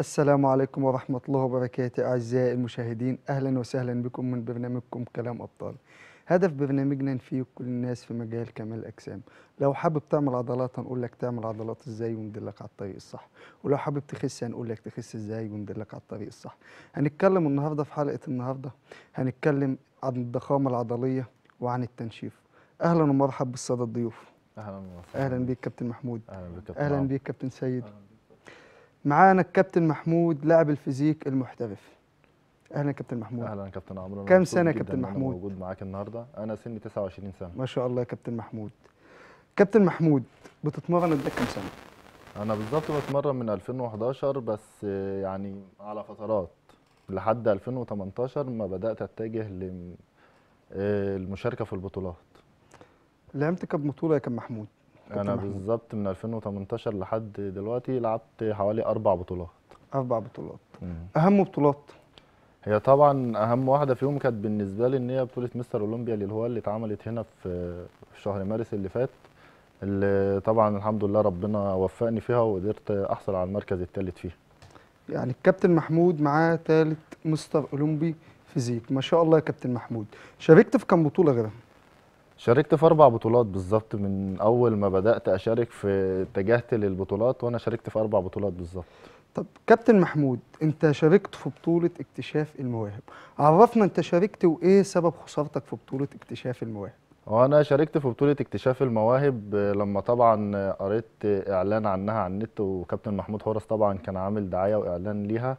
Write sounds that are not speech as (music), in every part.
السلام عليكم ورحمة الله وبركاته أعزائي المشاهدين أهلا وسهلا بكم من برنامجكم كلام أبطال هدف برنامجنا نفيد كل الناس في مجال كمال الأجسام لو حابب تعمل عضلات هنقول لك تعمل عضلات إزاي وندلك على الطريق الصح ولو حابب تخس هنقول لك تخس إزاي وندلك على الطريق الصح هنتكلم النهاردة في حلقة النهاردة هنتكلم عن الضخامة العضلية وعن التنشيف أهلا ومرحب بالسادة الضيوف أهلا ومرحبا أهلا بك كابتن محمود أهلا بك كابتن سيد أهلا. معانا الكابتن محمود لاعب الفيزيك المحترف اهلا كابتن محمود اهلا كابتن عمرو كام سنه كابتن محمود موجود معاك النهارده انا سني 29 سنه ما شاء الله يا كابتن محمود كابتن محمود بتتمرن قد إيه كام سنه انا بالظبط بتمرن من 2011 بس يعني على فترات لحد 2018 ما بدات اتجه للمشاركه آه، في البطولات لعبت كام بطوله يا كابتن محمود انا بالظبط من 2018 لحد دلوقتي لعبت حوالي اربع بطولات اربع بطولات مم. اهم بطولات هي طبعا اهم واحده فيهم كانت بالنسبه لي ان هي بطوله مستر اولمبيا اللي هو اللي اتعملت هنا في شهر مارس اللي فات اللي طبعا الحمد لله ربنا وفقني فيها وقدرت احصل على المركز الثالث فيها يعني الكابتن محمود معاه ثالث مستر اولمبي فيزيك ما شاء الله يا كابتن محمود شاركت في كام بطوله غيرها شاركت في اربع بطولات بالظبط من اول ما بدات اشارك في اتجهت للبطولات وانا شاركت في اربع بطولات بالظبط طب كابتن محمود انت شاركت في بطوله اكتشاف المواهب عرفنا انت شاركت وايه سبب خسارتك في بطوله اكتشاف المواهب وانا شاركت في بطوله اكتشاف المواهب آه، لما طبعا قريت اعلان عنها على النت وكابتن محمود حورس طبعا كان عامل دعايه واعلان ليها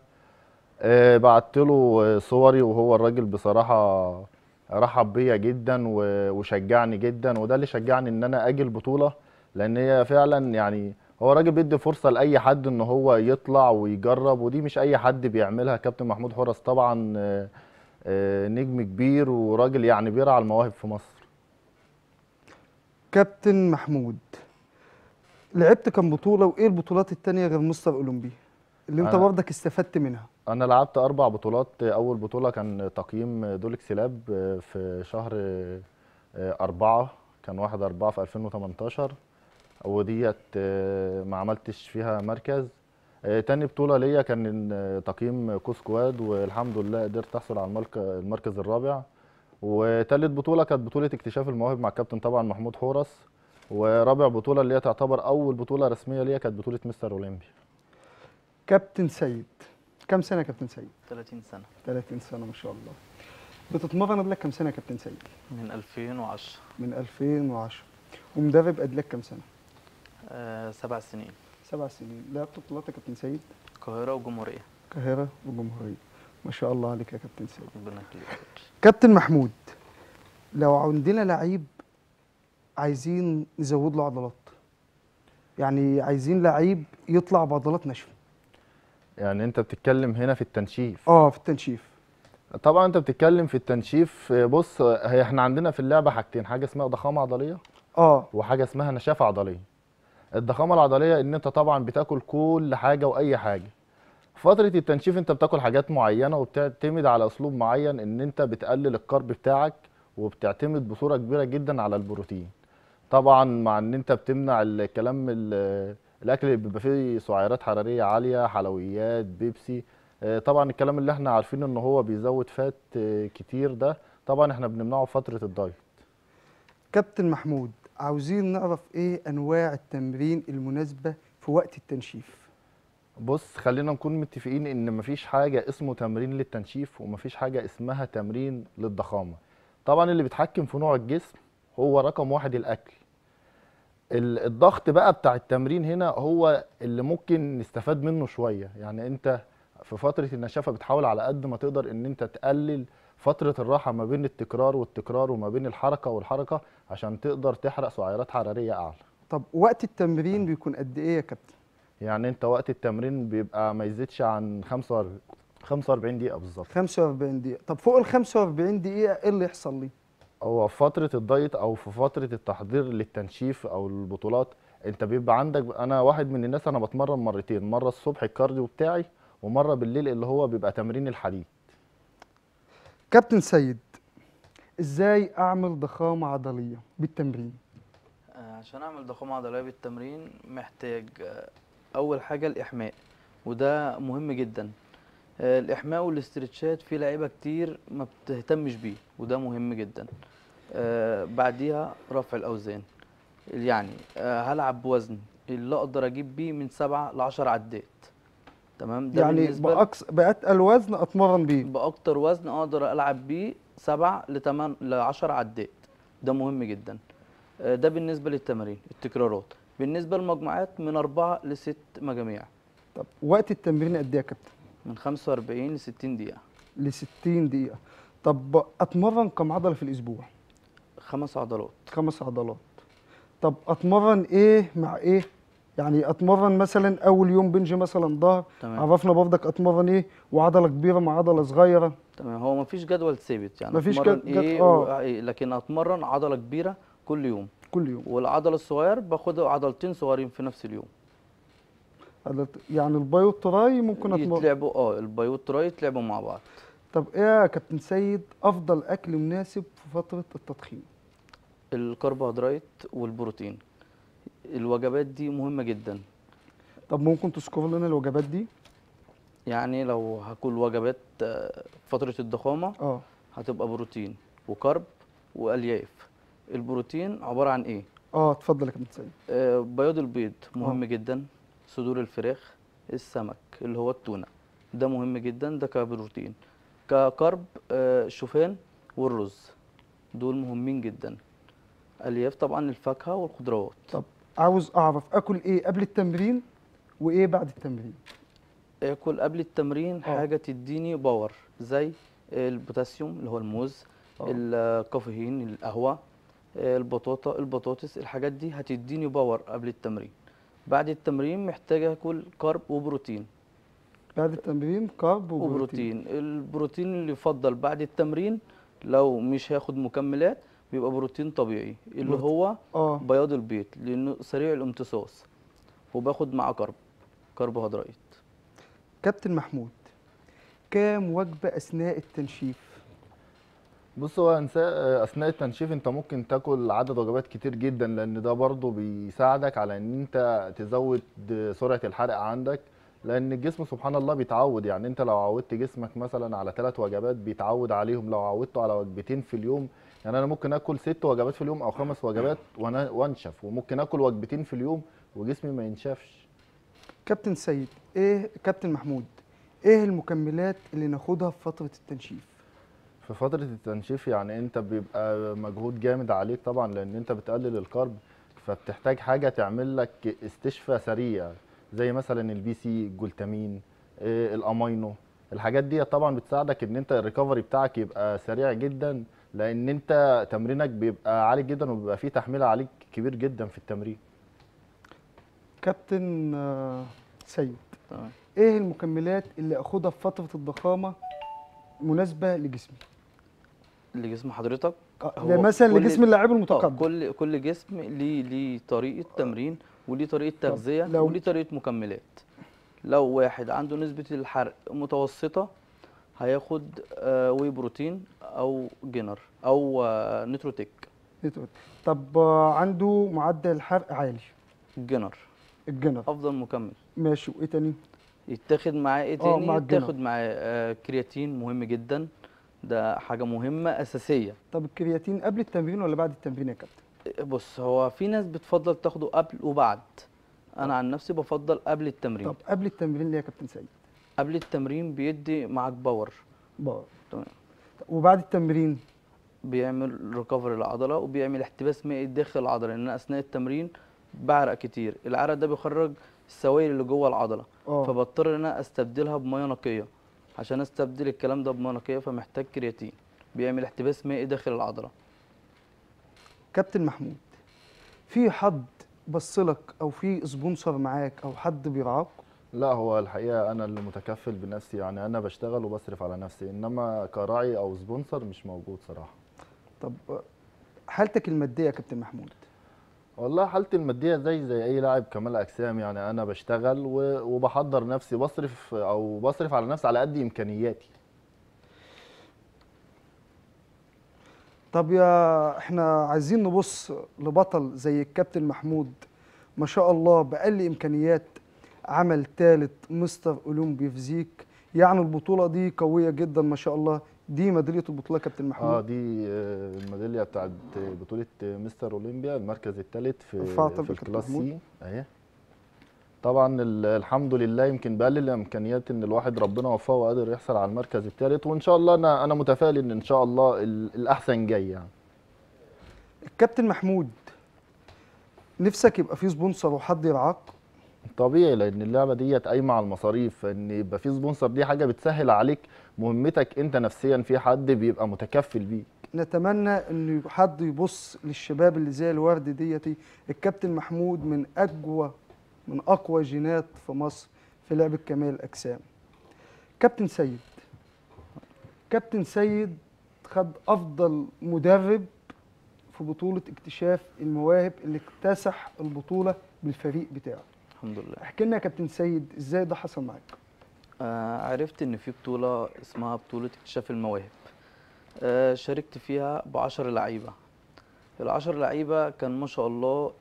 آه، بعت له صوري وهو الراجل بصراحه رحب بيا جدا وشجعني جدا وده اللي شجعني ان انا اجي البطوله لان هي فعلا يعني هو راجل بيدي فرصه لاي حد ان هو يطلع ويجرب ودي مش اي حد بيعملها كابتن محمود حرس طبعا آه، آه، نجم كبير وراجل يعني بيرعى المواهب في مصر كابتن محمود لعبت كم بطوله وايه البطولات الثانيه غير مستر اولمبي اللي انت برضك استفدت منها انا لعبت اربع بطولات اول بطوله كان تقييم دولكس لاب آه، في شهر آه، أربعة كان واحد أربعة في 2018 وديت آه، ما عملتش فيها مركز تاني بطولة ليا كان تقييم كوسكواد والحمد لله قدرت أحصل على المركز الرابع وتالت بطولة كانت بطولة اكتشاف المواهب مع الكابتن طبعا محمود حورس ورابع بطولة اللي هي تعتبر أول بطولة رسمية ليا كانت بطولة مستر أولمبي كابتن سيد كام سنه يا كابتن سيد 30 سنه 30 سنه ما شاء الله بتتمرن قبلك كام سنه يا كابتن سيد من 2010 من 2010 ومدرب قبلك كام سنه آه، سبع سنين سبع سنين لعبت بطولات يا كابتن سيد القاهره وجمهوريه القاهره وجمهوريه ما شاء الله عليك يا كابتن سيد ربنا يخليك كابتن محمود لو عندنا لعيب عايزين نزود له عضلات يعني عايزين لعيب يطلع بعضلات ناشفه يعني انت بتتكلم هنا في التنشيف اه في التنشيف طبعا انت بتتكلم في التنشيف بص هي احنا عندنا في اللعبه حاجتين حاجه اسمها ضخامه عضليه اه وحاجه اسمها نشافه عضليه الضخامه العضليه ان انت طبعا بتاكل كل حاجه واي حاجه فتره التنشيف انت بتاكل حاجات معينه وبتعتمد على اسلوب معين ان انت بتقلل الكرب بتاعك وبتعتمد بصوره كبيره جدا على البروتين طبعا مع ان انت بتمنع الكلام اللي الاكل اللي بيبقى فيه سعرات حراريه عاليه حلويات بيبسي آه، طبعا الكلام اللي احنا عارفين ان هو بيزود فات آه، كتير ده طبعا احنا بنمنعه فتره الدايت كابتن محمود عاوزين نعرف ايه انواع التمرين المناسبه في وقت التنشيف بص خلينا نكون متفقين ان مفيش حاجه اسمه تمرين للتنشيف ومفيش حاجه اسمها تمرين للضخامه طبعا اللي بيتحكم في نوع الجسم هو رقم واحد الاكل الضغط بقى بتاع التمرين هنا هو اللي ممكن نستفاد منه شويه يعني انت في فتره النشافه بتحاول على قد ما تقدر ان انت تقلل فتره الراحه ما بين التكرار والتكرار وما بين الحركه والحركه عشان تقدر تحرق سعرات حراريه اعلى طب وقت التمرين بيكون قد ايه يا كابتن يعني انت وقت التمرين بيبقى ما يزيدش عن 45 دقيقه بالظبط 45 دقيقه طب فوق ال 45 دقيقه ايه اللي يحصل لي هو في فتره الدايت او في فتره التحضير للتنشيف او البطولات انت بيبقى عندك انا واحد من الناس انا بتمرن مرتين مره الصبح الكارديو بتاعي ومره بالليل اللي هو بيبقى تمرين الحديد كابتن سيد ازاي اعمل ضخامه عضليه بالتمرين آه، عشان اعمل ضخامه عضليه بالتمرين محتاج آه، اول حاجه الاحماء وده مهم جدا الاحماء والاسترتشات في لعيبه كتير ما بتهتمش بيه وده مهم جدا آه، بعديها رفع الاوزان يعني آه، هلعب بوزن اللي اقدر اجيب بيه من 7 ل 10 عدات تمام ده يعني باقصى باتقل وزن اتمرن بيه باكتر وزن اقدر العب بيه 7 ل 8 ل 10 عدات ده مهم جدا آه، ده بالنسبه للتمارين التكرارات بالنسبه للمجموعات من 4 ل 6 مجاميع طب وقت التمرين قد ايه يا كابتن من 45 ل 60 دقيقه ل 60 دقيقه طب اتمرن كم عضله في الاسبوع خمس عضلات خمس عضلات طب اتمرن ايه مع ايه يعني اتمرن مثلا اول يوم بنج مثلا ظهر عرفنا برضك اتمرن ايه وعضله كبيره مع عضله صغيره تمام هو مفيش جدول ثابت يعني مفيش جدول ايه آه. و... إيه، لكن اتمرن عضله كبيره كل يوم كل يوم والعضله الصغير باخد عضلتين صغيرين في نفس اليوم يعني الباي والتراي ممكن اتمرن يتلعبوا اه الباي والتراي يتلعبوا مع بعض طب ايه يا كابتن سيد افضل اكل مناسب في فتره التضخيم الكربوهيدرات والبروتين الوجبات دي مهمه جدا طب ممكن تذكر لنا الوجبات دي يعني لو هاكل وجبات آه، فتره الضخامه اه هتبقى بروتين وكرب والياف البروتين عباره عن ايه اه اتفضل يا كابتن سيد آه بياض البيض مهم أوه. جدا صدور الفراخ السمك اللي هو التونه ده مهم جدا ده كبروتين ككرب الشوفان آه، والرز دول مهمين جدا الياف طبعا الفاكهه والخضروات طب عاوز اعرف اكل ايه قبل التمرين وايه بعد التمرين اكل قبل التمرين أوه. حاجه تديني باور زي البوتاسيوم اللي هو الموز آه. الكافيين القهوه آه، البطاطا البطاطس الحاجات دي هتديني باور قبل التمرين بعد التمرين محتاج اكل كارب وبروتين بعد التمرين كارب وبروتين, وبروتين. البروتين اللي يفضل بعد التمرين لو مش هاخد مكملات بيبقى بروتين طبيعي اللي هو آه. بياض البيض لانه سريع الامتصاص وباخد معاه كرب كربوهيدرات كابتن محمود كام وجبه اثناء التنشيف بص هو اثناء التنشيف انت ممكن تاكل عدد وجبات كتير جدا لان ده برضه بيساعدك على ان انت تزود سرعه الحرق عندك لان الجسم سبحان الله بيتعود يعني انت لو عودت جسمك مثلا على ثلاث وجبات بيتعود عليهم لو عودته على وجبتين في اليوم يعني انا ممكن اكل ست وجبات في اليوم او خمس وجبات وانشف وممكن اكل وجبتين في اليوم وجسمي ما ينشفش كابتن سيد ايه كابتن محمود ايه المكملات اللي ناخدها في فتره التنشيف في فترة التنشيف يعني انت بيبقى مجهود جامد عليك طبعا لان انت بتقلل الكرب فبتحتاج حاجة تعمل لك استشفاء سريع زي مثلا البي سي الجلتامين آه، الامينو الحاجات دي طبعا بتساعدك ان انت الريكفري بتاعك يبقى سريع جدا لان انت تمرينك بيبقى عالي جدا وبيبقى فيه تحميل عليك كبير جدا في التمرين كابتن آه، سيد ايه المكملات اللي اخدها في فتره الضخامه مناسبه لجسمي لجسم حضرتك هو يعني مثلا لجسم اللاعب المتقدم كل كل جسم ليه ليه طريقه تمرين وليه طريقه تغذيه وليه طريقه مكملات لو واحد عنده نسبه الحرق متوسطه هياخد آه وي بروتين او جينر او آه نيتروتيك نيتروتيك طب آه عنده معدل حرق عالي الجينر الجينر افضل مكمل ماشي وايه تاني يتاخد معاه ايه آه، تاني مع يتاخد معاه آه، كرياتين مهم جدا ده حاجه مهمه اساسيه طب الكرياتين قبل التمرين ولا بعد التمرين يا كابتن بص هو في ناس بتفضل تاخده قبل وبعد انا عن نفسي بفضل قبل التمرين طب قبل التمرين ليه يا كابتن سيد قبل التمرين بيدي معاك باور باور تمام وبعد التمرين بيعمل ريكفري للعضله وبيعمل احتباس مائي داخل العضله لان اثناء التمرين بعرق كتير العرق ده بيخرج السوائل اللي جوه العضله أوه. فبضطر ان انا استبدلها بميه نقيه عشان استبدل الكلام ده بمنقيه فمحتاج كرياتين بيعمل احتباس مائي داخل العضله كابتن محمود في حد بصلك او في سبونسر معاك او حد بيرعاك لا هو الحقيقه انا اللي متكفل بنفسي يعني انا بشتغل وبصرف على نفسي انما كراعي او سبونسر مش موجود صراحه طب حالتك الماديه يا كابتن محمود والله حالتي الماديه زي زي اي لاعب كمال اجسام يعني انا بشتغل وبحضر نفسي بصرف او بصرف على نفسي على قد امكانياتي طب يا احنا عايزين نبص لبطل زي الكابتن محمود ما شاء الله باقل امكانيات عمل ثالث مستر اولمبي فيزيك يعني البطوله دي قويه جدا ما شاء الله دي ميداليه البطوله كابتن محمود اه دي آه، الميداليه بتاعت بطوله مستر اولمبيا المركز الثالث في في الكلاس سي اهي طبعا الحمد لله يمكن بقلل الامكانيات ان الواحد ربنا وفقه وقادر يحصل على المركز الثالث وان شاء الله انا انا متفائل ان ان شاء الله الاحسن جاي يعني الكابتن محمود نفسك يبقى في سبونسر وحد يرعاك طبيعي لان اللعبه ديت قايمه على المصاريف ان يبقى في سبونسر دي حاجه بتسهل عليك مهمتك انت نفسيا في حد بيبقى متكفل بيك نتمنى ان حد يبص للشباب اللي زي الورد ديتي الكابتن محمود من اقوى من اقوى جينات في مصر في لعبه كمال الاجسام كابتن سيد كابتن سيد خد افضل مدرب في بطوله اكتشاف المواهب اللي اكتسح البطوله بالفريق بتاعه الحمد لله احكي لنا يا كابتن سيد ازاي ده حصل معاك آه عرفت ان في بطوله اسمها بطوله اكتشاف المواهب آه شاركت فيها ب 10 لعيبه ال 10 لعيبه كان ما شاء الله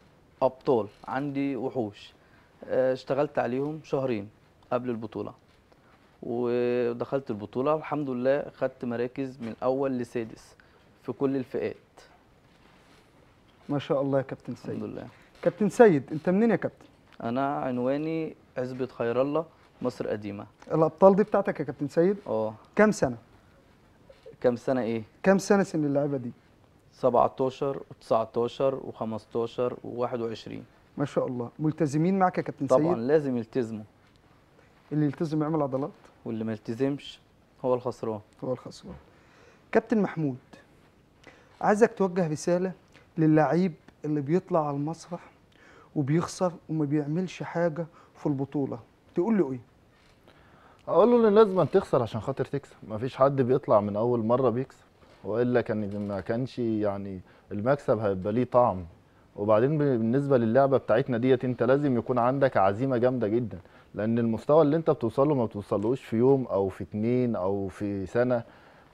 ابطال عندي وحوش آه اشتغلت عليهم شهرين قبل البطوله ودخلت البطوله الحمد لله خدت مراكز من اول لسادس في كل الفئات ما شاء الله يا كابتن سيد الحمد لله كابتن سيد انت منين يا كابتن انا عنواني عزبه خير الله مصر قديمه الابطال دي بتاعتك يا كابتن سيد اه كام سنه كام سنه ايه كام سنه سن اللعيبه دي 17 و19 و15 و21 ما شاء الله ملتزمين معك يا كابتن سيد طبعا لازم يلتزموا اللي يلتزم يعمل عضلات واللي ما يلتزمش هو الخسران هو الخسران كابتن محمود عايزك توجه رساله للاعيب اللي بيطلع على المسرح وبيخسر وما بيعملش حاجه في البطوله تقول له ايه اقول له ان لازم تخسر عشان خاطر تكسب ما فيش حد بيطلع من اول مره بيكسب والا كان ما كانش يعني المكسب هيبقى ليه طعم وبعدين بالنسبه للعبه بتاعتنا ديت انت لازم يكون عندك عزيمه جامده جدا لان المستوى اللي انت بتوصله ما بتوصلوش في يوم او في اتنين او في سنه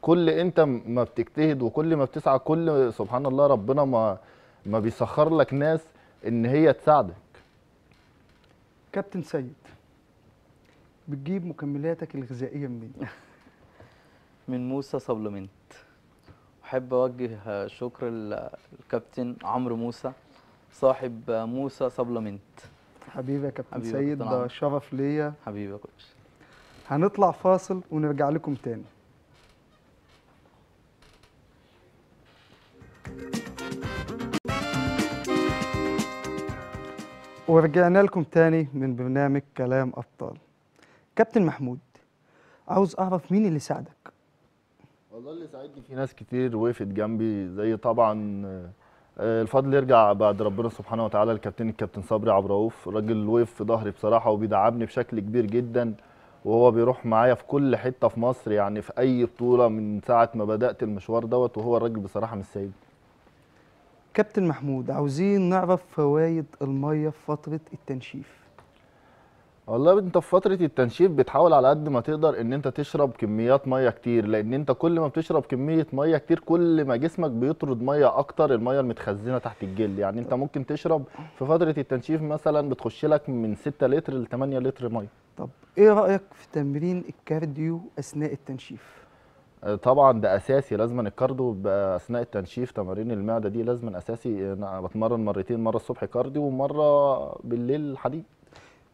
كل انت ما بتجتهد وكل ما بتسعى كل سبحان الله ربنا ما ما بيسخر لك ناس ان هي تساعدك كابتن سيد بتجيب مكملاتك الغذائيه منين (laughs) من موسى سبلمنت احب اوجه شكر الكابتن عمرو موسى صاحب موسى سبلمنت حبيبي يا كابتن سيد ده شرف ليا حبيبي يا كوتش هنطلع فاصل ونرجع لكم تاني ورجعنا لكم تاني من برنامج كلام أبطال كابتن محمود عاوز أعرف مين اللي ساعدك والله اللي ساعدني في ناس كتير وقفت جنبي زي طبعا آه، الفضل يرجع بعد ربنا سبحانه وتعالى الكابتن الكابتن صبري عبد الرؤوف راجل وقف في ظهري بصراحه وبيدعمني بشكل كبير جدا وهو بيروح معايا في كل حته في مصر يعني في اي بطوله من ساعه ما بدات المشوار دوت وهو الراجل بصراحه مش سايبني كابتن محمود عاوزين نعرف فوائد الميه في فتره التنشيف والله انت في فتره التنشيف بتحاول على قد ما تقدر ان انت تشرب كميات ميه كتير لان انت كل ما بتشرب كميه ميه كتير كل ما جسمك بيطرد ميه اكتر الميه المتخزنه تحت الجلد يعني انت ممكن تشرب في فتره التنشيف مثلا بتخش لك من 6 لتر ل 8 لتر ميه طب ايه رايك في تمرين الكارديو اثناء التنشيف طبعا ده اساسي لازم الكارديو اثناء التنشيف تمارين المعده دي لازم اساسي انا بتمرن مرتين مره الصبح كارديو ومره بالليل حديد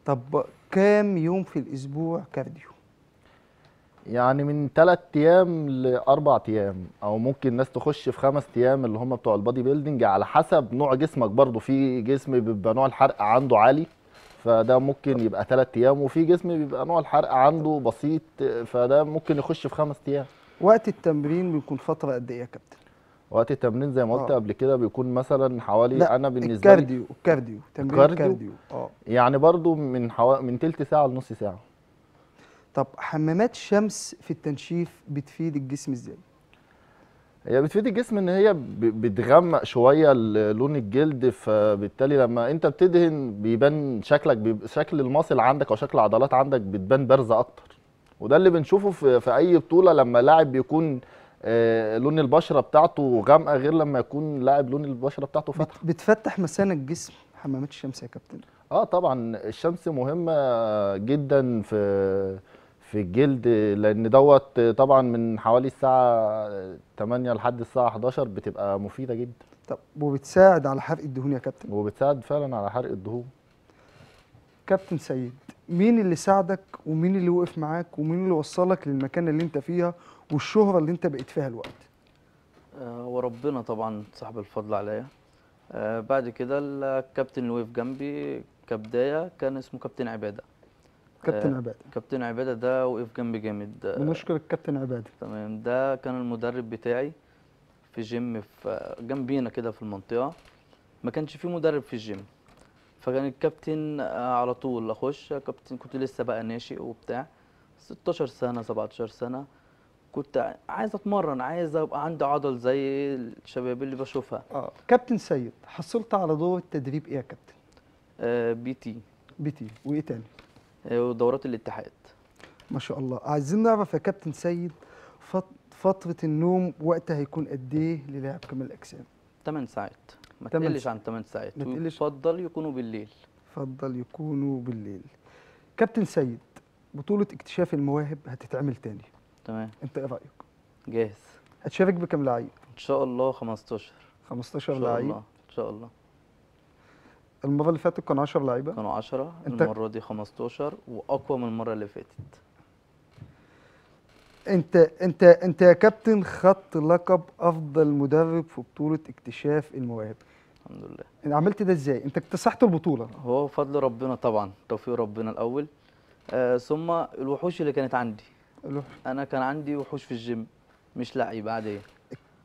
طب كام يوم في الاسبوع كارديو يعني من ثلاث ايام لاربع ايام او ممكن الناس تخش في خمس ايام اللي هم بتوع البادي بيلدنج على حسب نوع جسمك برضو في جسم بيبقى نوع الحرق عنده عالي فده ممكن يبقى ثلاث ايام وفي جسم بيبقى نوع الحرق عنده بسيط فده ممكن يخش في خمس ايام وقت التمرين بيكون فتره قد ايه يا كابتن وقت التمرين زي ما قلت آه. قبل كده بيكون مثلا حوالي لا انا بالنسبه الكارديو لي الكارديو تمرين الكارديو, الكارديو. اه يعني برضو من حوالي من تلت ساعه لنص ساعه طب حمامات الشمس في التنشيف بتفيد الجسم ازاي هي بتفيد الجسم ان هي بتغمق شويه لون الجلد فبالتالي لما انت بتدهن بيبان شكلك بيب... شكل الماسل عندك او شكل العضلات عندك بتبان بارزه اكتر وده اللي بنشوفه في, في اي بطوله لما لاعب بيكون آه، لون البشره بتاعته غامقه غير لما يكون لاعب لون البشره بتاعته فاتحه بتفتح مسان الجسم حمامات الشمس يا كابتن اه طبعا الشمس مهمه جدا في في الجلد لان دوت طبعا من حوالي الساعه 8 لحد الساعه 11 بتبقى مفيده جدا طب وبتساعد على حرق الدهون يا كابتن وبتساعد فعلا على حرق الدهون كابتن سيد مين اللي ساعدك ومين اللي وقف معاك ومين اللي وصلك للمكان اللي انت فيها والشهرة اللي انت بقيت فيها الوقت آه، وربنا طبعا صاحب الفضل عليا آه بعد كده الكابتن اللي وقف جنبي كبداية كان اسمه كابتن عبادة كابتن آه عبادة كابتن عبادة ده وقف جنبي جامد آه، ونشكر بنشكر الكابتن عبادة تمام ده كان المدرب بتاعي في جيم في جنبينا كده في المنطقة ما كانش في مدرب في الجيم فكان الكابتن آه، على طول اخش كابتن كنت لسه بقى ناشئ وبتاع 16 سنه 17 سنه كنت عايز اتمرن عايز ابقى عندي عضل زي الشباب اللي بشوفها اه كابتن سيد حصلت على دور التدريب ايه يا كابتن آه بي تي بي تي وايه تاني آه ودورات الاتحاد ما شاء الله عايزين نعرف يا كابتن سيد فتره النوم وقتها هيكون قد ايه للاعب كمال الاجسام 8 ساعات ما تقلش عن 8 ساعات ما تقلش يفضل يكونوا بالليل تفضل يكونوا بالليل كابتن سيد بطولة اكتشاف المواهب هتتعمل تاني تمام انت ايه رايك؟ جاهز هتشارك بكام لعيب؟ ان شاء الله 15 15 لعيب ان شاء الله المرة اللي فاتت كانوا 10 لعيبة كانوا 10 انت... المرة دي 15 واقوى من المرة اللي فاتت انت انت انت يا كابتن خط لقب افضل مدرب في بطولة اكتشاف المواهب الحمد لله يعني عملت ده ازاي انت اكتسحت البطوله هو فضل ربنا طبعا توفيق ربنا الاول آه ثم الوحوش اللي كانت عندي الوحوش. انا كان عندي وحوش في الجيم مش لعيب عاديه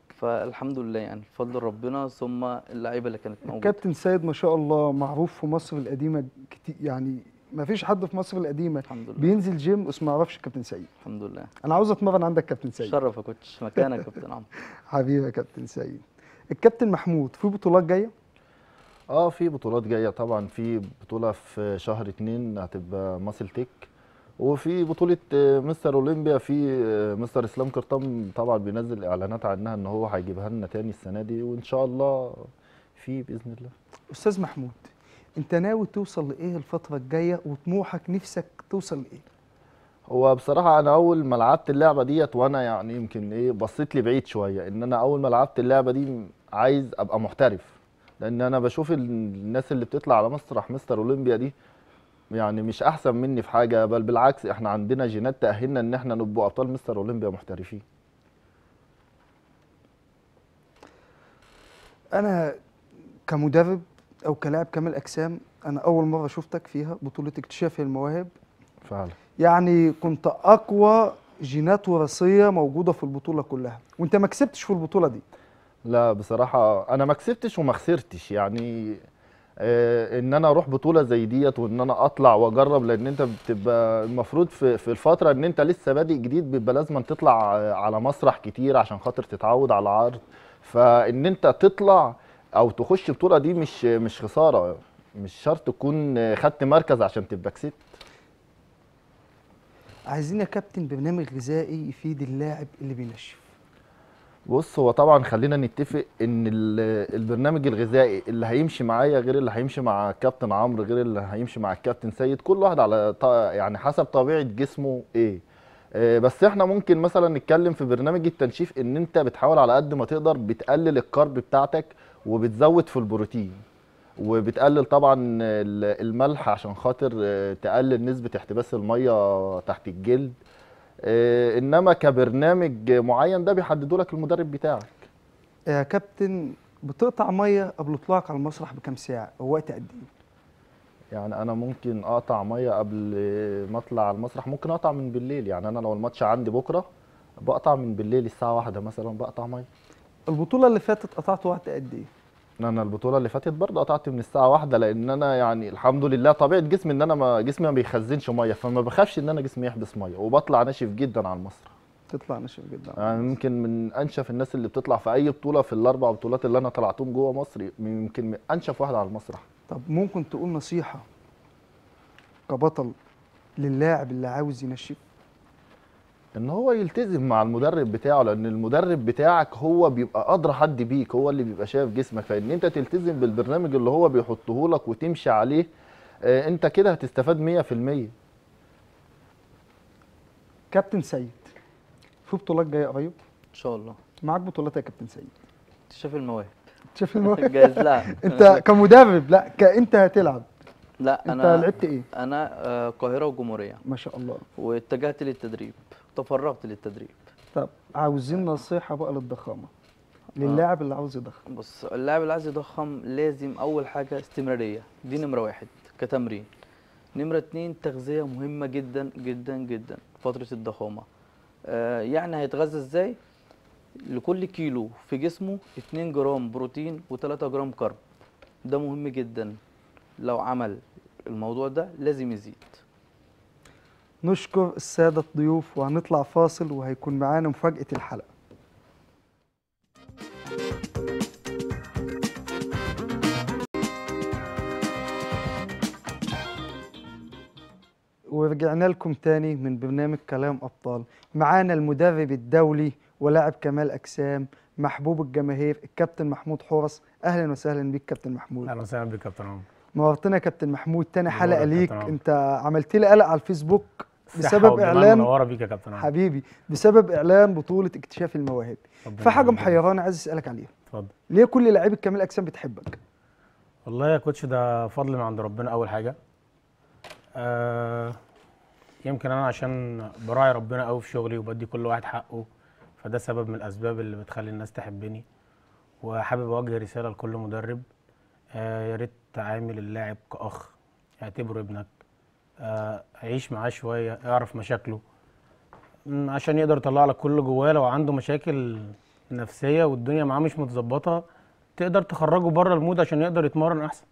فالحمد لله يعني فضل ربنا ثم اللعيبه اللي كانت موجوده كابتن سيد ما شاء الله معروف في مصر القديمه كتير يعني ما فيش حد في مصر القديمه الحمد لله. بينزل جيم بس ما يعرفش الكابتن سيد الحمد لله انا عاوز اتمرن عندك كابتن سيد شرف يا كوتش مكانك كابتن عمرو (laughs) حبيبي يا كابتن سيد الكابتن محمود في بطولات جايه اه في بطولات جايه طبعا في بطوله في شهر اتنين هتبقى ماسل تيك وفي بطولة آه، مستر اولمبيا في آه، مستر اسلام كرطم طبعا بينزل اعلانات عنها ان هو هيجيبها لنا تاني السنه دي وان شاء الله في باذن الله. استاذ محمود انت ناوي توصل لايه الفتره الجايه وطموحك نفسك توصل لايه؟ هو بصراحه انا اول ما لعبت اللعبه ديت وانا يعني يمكن ايه بصيت لي بعيد شويه ان انا اول ما لعبت اللعبه دي عايز ابقى محترف لان انا بشوف الناس اللي بتطلع على مسرح مستر اولمبيا دي يعني مش احسن مني في حاجه بل بالعكس احنا عندنا جينات تاهلنا ان احنا نبقى ابطال مستر اولمبيا محترفين انا كمدرب او كلاعب كمال اجسام انا اول مره شفتك فيها بطوله اكتشاف المواهب فعلا يعني كنت اقوى جينات وراثيه موجوده في البطوله كلها وانت ما كسبتش في البطوله دي لا بصراحه انا ما كسبتش وما خسرتش يعني آه، ان انا اروح بطوله زي ديت وان انا اطلع واجرب لان انت بتبقى المفروض في, في الفتره ان انت لسه بادئ جديد بيبقى لازم تطلع آه، على مسرح كتير عشان خاطر تتعود على العرض فان انت تطلع او تخش بطوله دي مش مش خساره مش شرط تكون خدت مركز عشان تبقى كسبت عايزين يا كابتن برنامج غذائي يفيد اللاعب اللي بينشف بص هو طبعا خلينا نتفق ان البرنامج الغذائي اللي هيمشي معايا غير اللي هيمشي مع كابتن عمرو غير اللي هيمشي مع الكابتن سيد كل واحد على يعني حسب طبيعه جسمه ايه آه، بس احنا ممكن مثلا نتكلم في برنامج التنشيف ان انت بتحاول على قد ما تقدر بتقلل الكارب بتاعتك وبتزود في البروتين وبتقلل طبعا الملح عشان خاطر آه، تقلل نسبه احتباس الميه تحت الجلد آه، انما كبرنامج معين ده بيحدده لك المدرب بتاعك يا آه، كابتن بتقطع ميه قبل اطلاعك على المسرح بكام ساعه وقت قد ايه يعني انا ممكن اقطع ميه قبل ما اطلع على المسرح ممكن اقطع من بالليل يعني انا لو الماتش عندي بكره بقطع من بالليل الساعه واحدة مثلا بقطع ميه البطوله اللي فاتت قطعت وقت قد ايه انا البطوله اللي فاتت برضه قطعت من الساعه واحدة لان انا يعني الحمد لله طبيعه جسمي ان انا ما جسمي ما بيخزنش ميه فما بخافش ان انا جسمي يحبس ميه وبطلع ناشف جدا على المسرح تطلع ناشف جدا يعني يمكن من انشف الناس اللي بتطلع في اي بطوله في الاربع بطولات اللي انا طلعتهم جوه مصر يمكن من انشف واحد على المسرح طب ممكن تقول نصيحه كبطل للاعب اللي عاوز ينشف ان هو يلتزم مع المدرب بتاعه لان المدرب بتاعك هو بيبقى ادرى حد بيك هو اللي بيبقى شايف جسمك فان انت تلتزم بالبرنامج اللي هو بيحطه لك وتمشي عليه آه انت كده هتستفاد 100% كابتن سيد في بطولات جايه قريب ان شاء الله معاك بطولات يا كابتن سيد شايف المواهب شايف المواهب (laughs) جاهز لا (laughs) انت كمدرب لا انت هتلعب لا انت انا لعبت ايه انا القاهره آه، والجمهوريه ما شاء الله واتجهت للتدريب تفرغت للتدريب طب عاوزين نصيحه بقى للضخامه آه. للاعب اللي عاوز يضخم بص اللاعب اللي عايز يضخم لازم اول حاجه استمراريه دي نمره واحد كتمرين نمره اتنين تغذيه مهمه جدا جدا جدا فتره الضخامه آه يعني هيتغذى ازاي لكل كيلو في جسمه 2 جرام بروتين و3 جرام كرب ده مهم جدا لو عمل الموضوع ده لازم يزيد نشكر السادة الضيوف وهنطلع فاصل وهيكون معانا مفاجأة الحلقة ورجعنا لكم تاني من برنامج كلام أبطال معانا المدرب الدولي ولاعب كمال أجسام محبوب الجماهير الكابتن محمود حورس أهلا وسهلا بيك كابتن محمود أهلا وسهلا بيك كابتن عمر نورتنا كابتن محمود تاني حلقه ليك انت عملت لي قلق على الفيسبوك بسبب اعلان بيك يا كابتن حبيبي بسبب اعلان بطوله اكتشاف المواهب في حاجه محيراني عايز اسالك عليها اتفضل ليه كل لعيبه كمال اجسام بتحبك والله يا كوتش ده فضل من عند ربنا اول حاجه آه يمكن انا عشان براعي ربنا قوي في شغلي وبدي كل واحد حقه فده سبب من الاسباب اللي بتخلي الناس تحبني وحابب اوجه رساله لكل مدرب آه يا ريت تعامل اللاعب كاخ اعتبره ابنك اعيش آه، معاه شويه اعرف مشاكله عشان يقدر يطلع لك كل جواه لو عنده مشاكل نفسيه والدنيا معاه مش متظبطه تقدر تخرجه بره المود عشان يقدر يتمرن احسن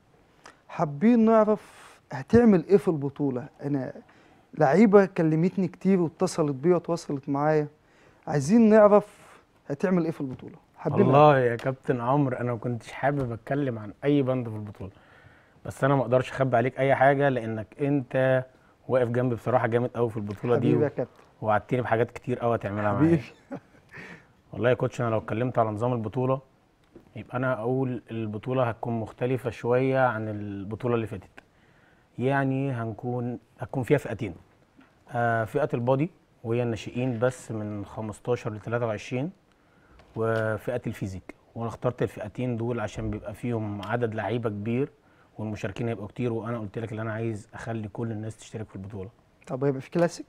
حابين نعرف هتعمل ايه في البطوله انا لعيبه كلمتني كتير واتصلت بيا وتواصلت معايا عايزين نعرف هتعمل ايه في البطوله حابين والله يا كابتن عمرو انا ما كنتش حابب اتكلم عن اي بند في البطوله بس انا ما اقدرش اخبي عليك اي حاجه لانك انت واقف جنبي بصراحه جامد قوي في البطوله دي ووعدتني وعدتني بحاجات كتير قوي هتعملها معايا (laughs) والله يا كوتش انا لو اتكلمت على نظام البطوله يبقى انا اقول البطوله هتكون مختلفه شويه عن البطوله اللي فاتت يعني هنكون هتكون فيها فئتين آه فئه البادي وهي الناشئين بس من 15 ل 23 وفئه الفيزيك وانا اخترت الفئتين دول عشان بيبقى فيهم عدد لعيبه كبير والمشاركين هيبقوا كتير وانا قلت لك ان انا عايز اخلي كل الناس تشترك في البطوله طب هيبقى في كلاسيك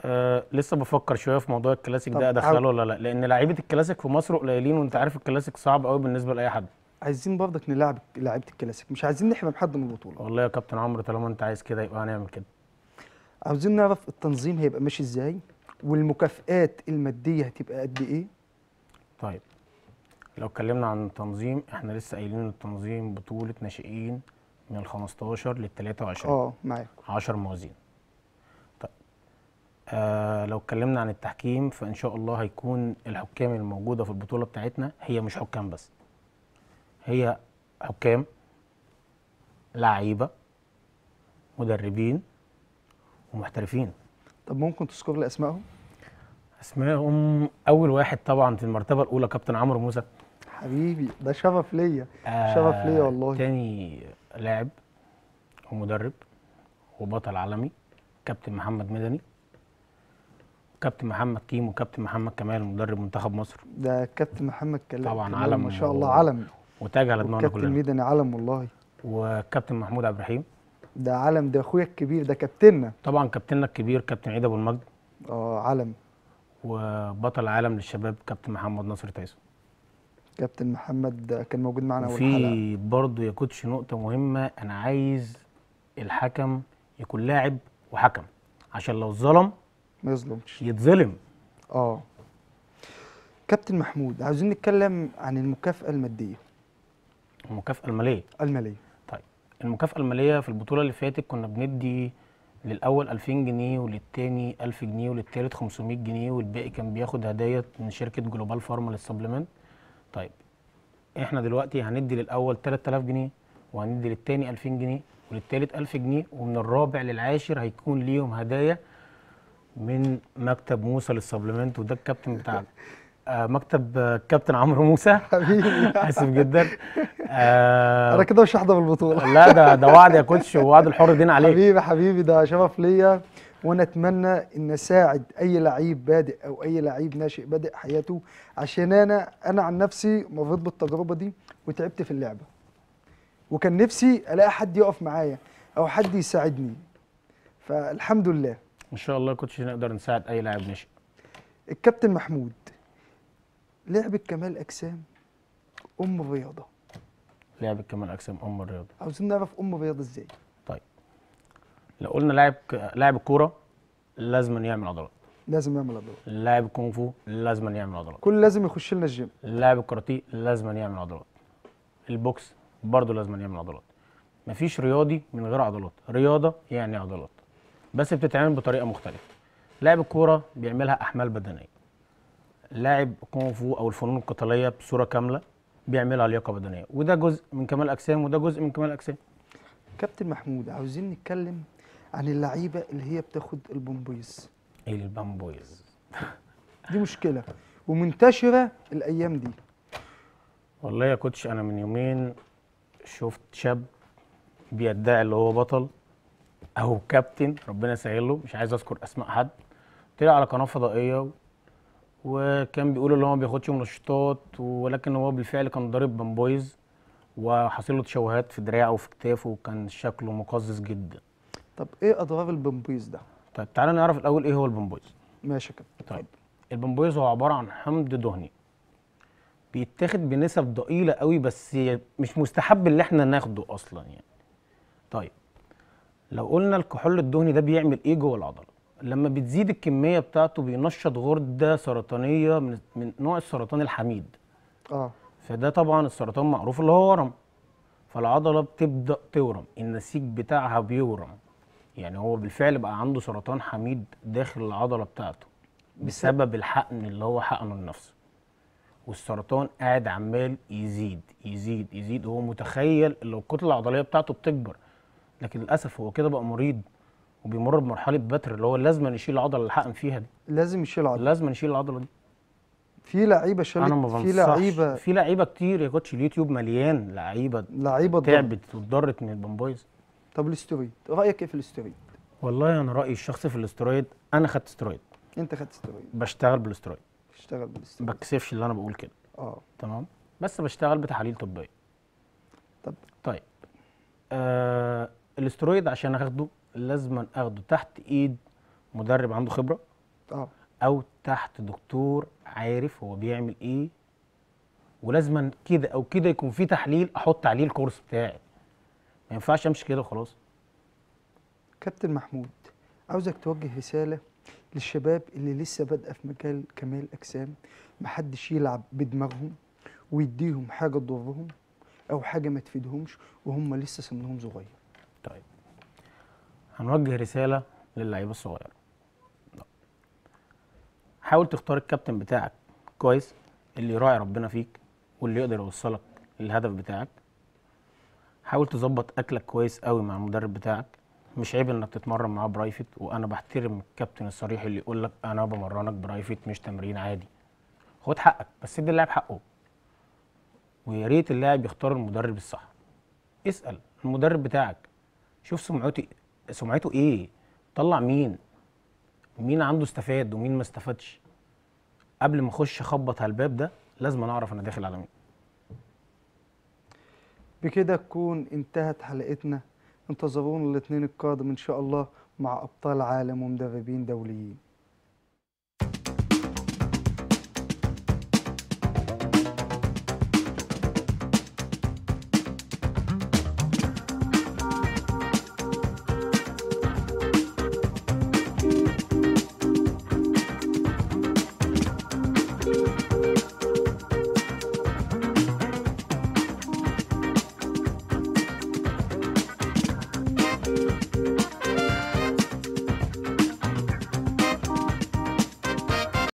آه لسه بفكر شويه في موضوع الكلاسيك ده ادخله ولا لا لان لعيبه الكلاسيك في مصر قليلين وانت عارف الكلاسيك صعب قوي بالنسبه لاي حد عايزين برضك نلعب لعيبه الكلاسيك مش عايزين نحرم حد من البطوله والله يا كابتن عمرو طالما انت عايز كده يبقى هنعمل كده عاوزين نعرف التنظيم هيبقى ماشي ازاي والمكافئات الماديه هتبقى قد ايه طيب لو اتكلمنا عن التنظيم احنا لسه قايلين التنظيم بطوله ناشئين من ال 15 لل 23 اه معاك 10 موازين طيب آه لو اتكلمنا عن التحكيم فان شاء الله هيكون الحكام الموجوده في البطوله بتاعتنا هي مش حكام بس هي حكام لعيبه مدربين ومحترفين طب ممكن تذكر لي اسمائهم؟ اسمائهم اول واحد طبعا في المرتبه الاولى كابتن عمرو موسى حبيبي ده شرف ليا آه شرف ليا والله تاني لاعب ومدرب وبطل عالمي كابتن محمد مدني كابتن محمد كيم وكابتن محمد كمال مدرب منتخب مصر ده كابتن محمد كلام طبعا علم ما شاء الله علم وتاج على دماغنا كلنا كابتن مدني علم والله وكابتن محمود عبد الرحيم ده علم ده اخويا الكبير ده كابتننا طبعا كابتننا الكبير كابتن عيد ابو المجد اه علم وبطل عالم للشباب كابتن محمد ناصر تايسون كابتن محمد كان موجود معنا في برضه يا كوتش نقطه مهمه انا عايز الحكم يكون لاعب وحكم عشان لو اتظلم ما يظلمش يتظلم اه كابتن محمود عاوزين نتكلم عن المكافاه الماديه المكافاه الماليه الماليه طيب المكافاه الماليه في البطوله اللي فاتت كنا بندي للاول 2000 جنيه وللتاني 1000 جنيه وللتالت 500 جنيه والباقي كان بياخد هدايا من شركه جلوبال فارما للسبلمنت طيب احنا دلوقتي هندي للاول 3000 جنيه وهندي للتاني 2000 جنيه وللتالت 1000 جنيه ومن الرابع للعاشر هيكون ليهم هدايا من مكتب موسى للسبلمنت وده الكابتن بتاعنا (laughs) آه مكتب كابتن عمرو موسى حبيبي (laughs) اسف جدا آه انا كده مش هحضر البطوله لا ده ده وعد يا كوتش ووعد الحر دين عليك حبيبي حبيبي ده شرف ليا ونتمنى ان نساعد اي لعيب بادئ او اي لعيب ناشئ بادئ حياته عشان انا انا عن نفسي مريت بالتجربه دي وتعبت في اللعبه وكان نفسي الاقي حد يقف معايا او حد يساعدني فالحمد لله ان شاء الله كنتش نقدر نساعد اي لاعب ناشئ الكابتن محمود لعبه كمال اجسام ام الرياضه لعبه كمال اجسام ام الرياضه عاوزين نعرف ام الرياضه ازاي لو قلنا لاعب ك... لاعب الكوره لازم يعمل عضلات لازم يعمل عضلات لاعب الكونغ فو لازم يعمل عضلات كل لازم يخش لنا الجيم لاعب الكاراتيه لازم يعمل عضلات البوكس برضه لازم يعمل عضلات مفيش رياضي من غير عضلات رياضه يعني عضلات بس بتتعمل بطريقه مختلفه لاعب الكوره بيعملها احمال بدنيه لاعب كونغ فو او الفنون القتاليه بصوره كامله بيعملها لياقه بدنيه وده جزء من كمال اجسام وده جزء من كمال اجسام كابتن محمود عاوزين نتكلم عن اللعيبه اللي هي بتاخد البومبويز البامبويز دي مشكله ومنتشره الايام دي والله يا كوتش انا من يومين شفت شاب بيدعي اللي هو بطل او كابتن ربنا يسهل له مش عايز اذكر اسماء حد طلع على قناه فضائيه وكان بيقول ان هو ما بياخدش منشطات ولكن هو بالفعل كان ضارب بامبويز وحاصل له تشوهات في دراعه وفي كتافه وكان شكله مقزز جدا طب ايه اضرار البمبويز ده طيب تعالى نعرف الاول ايه هو البمبويز ماشي كده طيب البمبويز هو عباره عن حمض دهني بيتاخد بنسب ضئيله قوي بس مش مستحب اللي احنا ناخده اصلا يعني طيب لو قلنا الكحول الدهني ده بيعمل ايه جوه العضله لما بتزيد الكميه بتاعته بينشط غرده سرطانيه من, من نوع السرطان الحميد اه فده طبعا السرطان معروف اللي هو ورم فالعضله بتبدا تورم النسيج بتاعها بيورم يعني هو بالفعل بقى عنده سرطان حميد داخل العضله بتاعته بسبب الحقن اللي هو حقنه لنفسه والسرطان قاعد عمال يزيد يزيد يزيد وهو متخيل لو الكتله العضليه بتاعته بتكبر لكن للاسف هو كده بقى مريض وبيمر بمرحله بتر اللي هو لازم نشيل العضله اللي حقن فيها دي لازم يشيل العضله لازم نشيل العضله دي في لعيبه شالت انا ما في لعيبه في لعيبه كتير يا كوتش اليوتيوب مليان لعيبه لعيبه تعبت واتضرت من البمبايز طب الاسترويد رايك ايه في الاسترويد والله انا رايي الشخصي في الاسترويد انا خدت استرويد انت خدت استرويد بشتغل بالاسترويد بشتغل بالاسترويد ما بكسفش اللي انا بقول كده اه تمام بس بشتغل بتحاليل طبيه طب طيب آه الاسترويد عشان اخده لازم اخده تحت ايد مدرب عنده خبره اه او تحت دكتور عارف هو بيعمل ايه ولازما كده او كده يكون في تحليل احط عليه الكورس بتاعي ما ينفعش امشي كده وخلاص كابتن محمود عاوزك توجه رساله للشباب اللي لسه بادئه في مجال كمال اجسام محدش يلعب بدماغهم ويديهم حاجه تضرهم او حاجه ما تفيدهمش وهم لسه سنهم صغير طيب هنوجه رساله للعيبه الصغيره حاول تختار الكابتن بتاعك كويس اللي يراعي ربنا فيك واللي يقدر يوصلك للهدف بتاعك حاول تظبط اكلك كويس قوي مع المدرب بتاعك مش عيب انك تتمرن معاه برايفت وانا بحترم الكابتن الصريح اللي يقول لك انا بمرنك برايفت مش تمرين عادي خد حقك بس ادي اللاعب حقه ويا ريت اللاعب يختار المدرب الصح اسال المدرب بتاعك شوف سمعتي سمعته ايه طلع مين مين عنده استفاد ومين ما استفادش قبل ما اخش اخبط على الباب ده لازم اعرف انا داخل على مين بكده تكون انتهت حلقتنا انتظرونا الاثنين القادم ان شاء الله مع ابطال عالم ومدربين دوليين